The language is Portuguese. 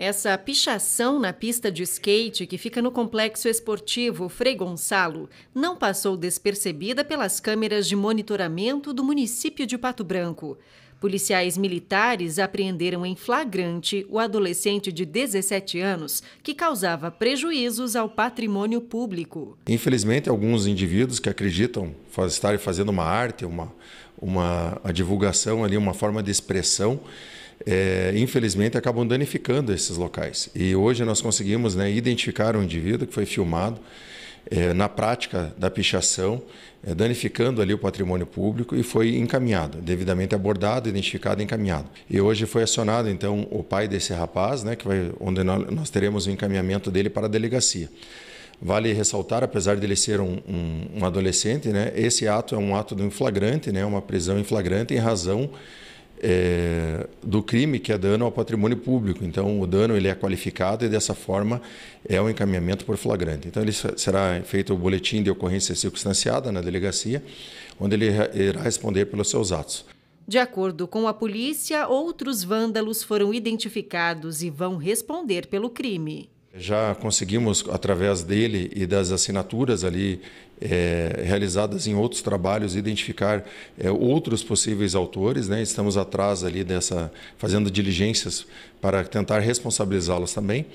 Essa pichação na pista de skate que fica no complexo esportivo Frei Gonçalo não passou despercebida pelas câmeras de monitoramento do município de Pato Branco. Policiais militares apreenderam em flagrante o adolescente de 17 anos que causava prejuízos ao patrimônio público. Infelizmente, alguns indivíduos que acreditam estarem fazendo uma arte, uma, uma divulgação ali, uma forma de expressão, é, infelizmente, acabam danificando esses locais. E hoje nós conseguimos né, identificar um indivíduo que foi filmado é, na prática da pichação, é, danificando ali o patrimônio público e foi encaminhado, devidamente abordado, identificado e encaminhado. E hoje foi acionado, então, o pai desse rapaz, né, que vai, onde nós teremos o encaminhamento dele para a delegacia. Vale ressaltar, apesar de ele ser um, um, um, adolescente, né, esse ato é um ato de um flagrante, né, uma prisão em flagrante em razão é, do crime, que é dano ao patrimônio público. Então, o dano ele é qualificado e, dessa forma, é o um encaminhamento por flagrante. Então, ele será feito o boletim de ocorrência circunstanciada na delegacia, onde ele irá responder pelos seus atos. De acordo com a polícia, outros vândalos foram identificados e vão responder pelo crime. Já conseguimos, através dele e das assinaturas ali é, realizadas em outros trabalhos, identificar é, outros possíveis autores. Né? Estamos atrás ali dessa, fazendo diligências para tentar responsabilizá-los também.